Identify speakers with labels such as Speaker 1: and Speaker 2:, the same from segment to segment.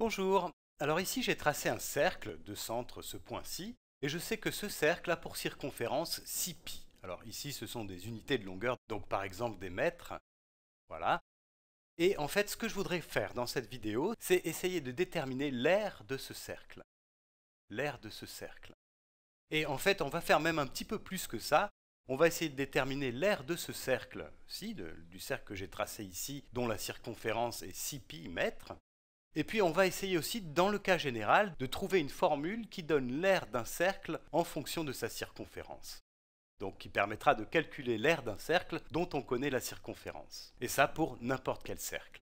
Speaker 1: Bonjour, alors ici j'ai tracé un cercle de centre ce point-ci, et je sais que ce cercle a pour circonférence 6 pi. Alors ici ce sont des unités de longueur, donc par exemple des mètres. Voilà. Et en fait ce que je voudrais faire dans cette vidéo, c'est essayer de déterminer l'aire de ce cercle. L'aire de ce cercle. Et en fait on va faire même un petit peu plus que ça, on va essayer de déterminer l'aire de ce cercle, ci du cercle que j'ai tracé ici, dont la circonférence est 6 pi mètres. Et puis on va essayer aussi, dans le cas général, de trouver une formule qui donne l'aire d'un cercle en fonction de sa circonférence. Donc qui permettra de calculer l'aire d'un cercle dont on connaît la circonférence. Et ça pour n'importe quel cercle.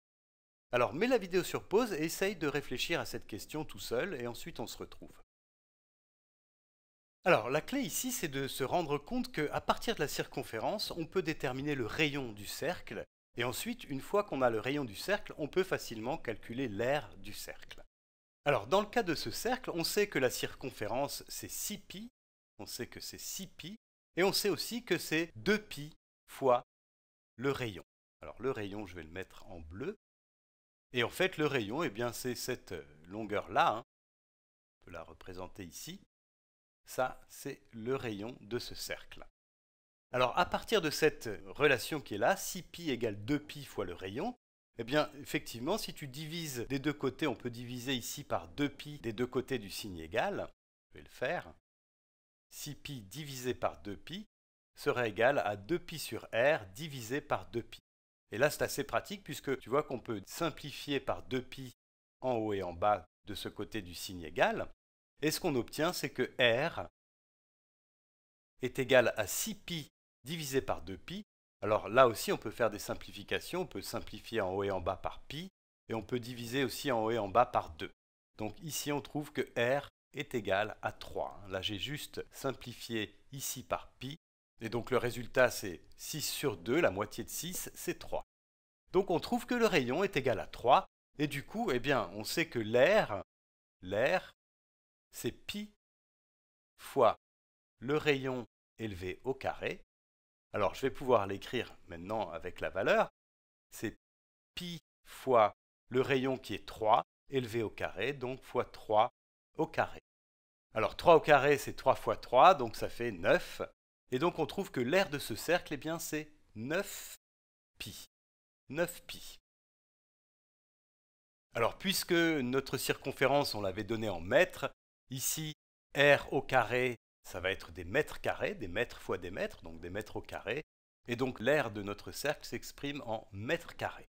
Speaker 1: Alors mets la vidéo sur pause et essaye de réfléchir à cette question tout seul et ensuite on se retrouve. Alors la clé ici c'est de se rendre compte qu'à partir de la circonférence on peut déterminer le rayon du cercle et ensuite, une fois qu'on a le rayon du cercle, on peut facilement calculer l'aire du cercle. Alors, dans le cas de ce cercle, on sait que la circonférence, c'est 6 pi, on sait que c'est 6 pi, et on sait aussi que c'est 2 pi fois le rayon. Alors, le rayon, je vais le mettre en bleu. Et en fait, le rayon, eh bien, c'est cette euh, longueur-là. Hein, on peut la représenter ici. Ça, c'est le rayon de ce cercle. Alors à partir de cette relation qui est là, 6pi égale 2pi fois le rayon, eh bien effectivement si tu divises des deux côtés, on peut diviser ici par 2pi des deux côtés du signe égal, je vais le faire, 6pi divisé par 2pi serait égal à 2pi sur r divisé par 2pi. Et là c'est assez pratique puisque tu vois qu'on peut simplifier par 2pi en haut et en bas de ce côté du signe égal, et ce qu'on obtient c'est que r est égal à 6pi divisé par 2pi. Alors là aussi, on peut faire des simplifications. On peut simplifier en haut et en bas par pi. Et on peut diviser aussi en haut et en bas par 2. Donc ici, on trouve que R est égal à 3. Là, j'ai juste simplifié ici par pi. Et donc le résultat, c'est 6 sur 2. La moitié de 6, c'est 3. Donc on trouve que le rayon est égal à 3. Et du coup, eh bien, on sait que l'air, l'air, c'est pi fois le rayon élevé au carré alors je vais pouvoir l'écrire maintenant avec la valeur. C'est pi fois le rayon qui est 3 élevé au carré, donc fois 3 au carré. Alors 3 au carré, c'est 3 fois 3, donc ça fait 9. Et donc on trouve que l'aire de ce cercle, eh bien c'est 9 pi. 9 pi. Alors puisque notre circonférence, on l'avait donnée en mètres, ici r au carré, ça va être des mètres carrés, des mètres fois des mètres, donc des mètres au carré. Et donc l'aire de notre cercle s'exprime en mètres carrés.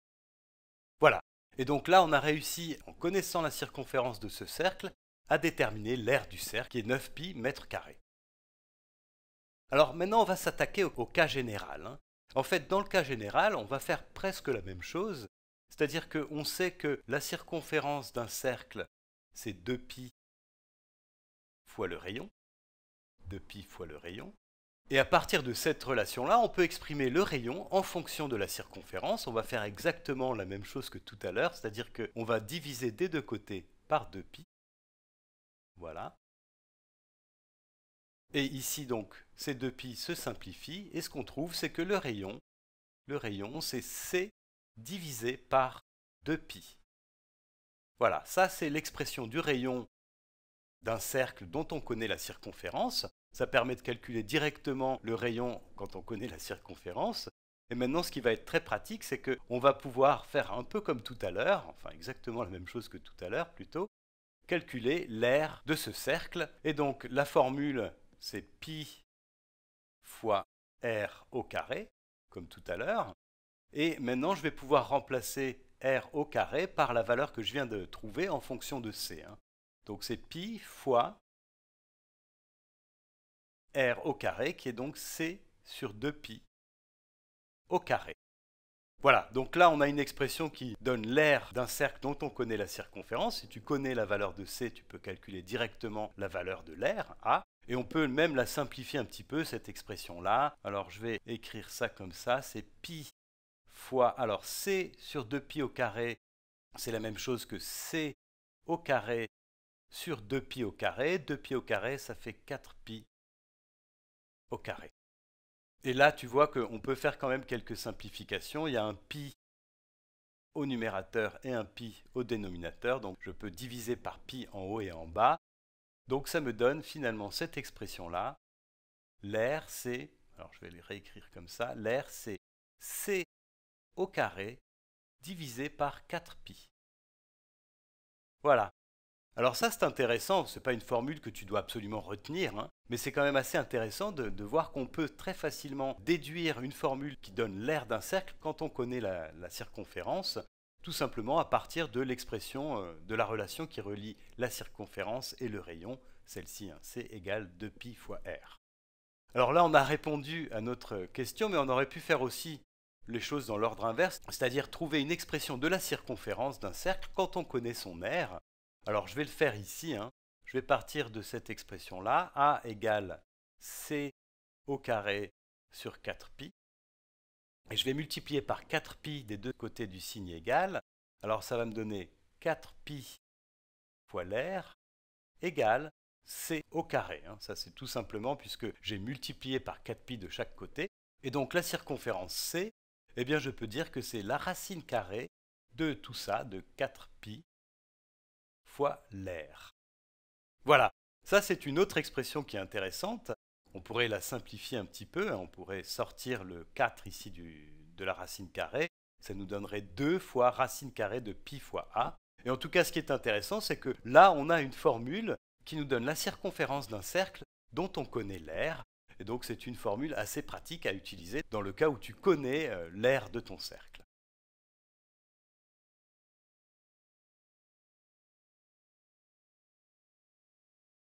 Speaker 1: Voilà. Et donc là, on a réussi, en connaissant la circonférence de ce cercle, à déterminer l'aire du cercle, qui est 9 pi mètres carrés. Alors maintenant, on va s'attaquer au, cas général. Hein. En fait, dans le cas général, on va faire presque la même chose, c'est-à-dire qu'on sait que la circonférence d'un cercle, c'est 2 pi fois le rayon, de pi fois le rayon. Et à partir de cette relation-là, on peut exprimer le rayon en fonction de la circonférence. On va faire exactement la même chose que tout à l'heure, c'est-à-dire qu'on va diviser des deux côtés par 2pi. Voilà. Et ici donc, ces 2pi se simplifient, et ce qu'on trouve, c'est que le rayon, le rayon, c'est C divisé par 2pi. Voilà, ça c'est l'expression du rayon d'un cercle dont on connaît la circonférence. Ça permet de calculer directement le rayon quand on connaît la circonférence. Et maintenant, ce qui va être très pratique, c'est qu'on va pouvoir faire un peu comme tout à l'heure, enfin exactement la même chose que tout à l'heure plutôt, calculer l'aire de ce cercle. Et donc la formule, c'est pi fois r au carré, comme tout à l'heure. Et maintenant, je vais pouvoir remplacer r au carré par la valeur que je viens de trouver en fonction de c. Hein. Donc c'est pi fois r au carré, qui est donc c sur 2pi au carré. Voilà, donc là on a une expression qui donne l'aire d'un cercle dont on connaît la circonférence. Si tu connais la valeur de C, tu peux calculer directement la valeur de l'air, A, et on peut même la simplifier un petit peu, cette expression-là. Alors je vais écrire ça comme ça, c'est pi fois, alors C sur 2pi au carré, c'est la même chose que C au carré sur 2pi au carré. 2pi au carré, ça fait 4pi carré. Et là, tu vois qu'on peut faire quand même quelques simplifications. Il y a un pi au numérateur et un pi au dénominateur, donc je peux diviser par pi en haut et en bas. Donc ça me donne finalement cette expression-là. L'air, c'est, alors je vais les réécrire comme ça, l'air, c'est c au carré divisé par 4pi. Voilà, alors ça c'est intéressant, ce n'est pas une formule que tu dois absolument retenir, hein, mais c'est quand même assez intéressant de, voir qu'on peut très facilement déduire une formule qui donne l'air d'un cercle quand on connaît la, circonférence, tout simplement à partir de l'expression euh, de la relation qui relie la circonférence et le rayon, celle-ci, hein, c'est égal égale 2pi fois r. Alors là on a répondu à notre question, mais on aurait pu faire aussi les choses dans l'ordre inverse, c'est-à-dire trouver une expression de la circonférence d'un cercle quand on connaît son air, alors je vais le faire ici. Hein. Je vais partir de cette expression-là. A égale C au carré sur 4pi. Et je vais multiplier par 4pi des deux côtés du signe égal. Alors ça va me donner 4pi fois l'air égale c au carré. Hein. Ça c'est tout simplement puisque j'ai multiplié par 4pi de chaque côté. Et donc la circonférence c, eh bien je peux dire que c'est la racine carrée de tout ça, de 4pi fois l'air. Voilà, ça c'est une autre expression qui est intéressante. On pourrait la simplifier un petit peu, hein. on pourrait sortir le 4 ici de la racine carrée. Ça nous donnerait 2 fois racine carrée de pi fois a. Et en tout cas, ce qui est intéressant, c'est que là, on a une formule qui nous donne la circonférence d'un cercle dont on connaît l'air, Et donc, c'est une formule assez pratique à utiliser dans le cas où tu connais euh, l'air de ton cercle.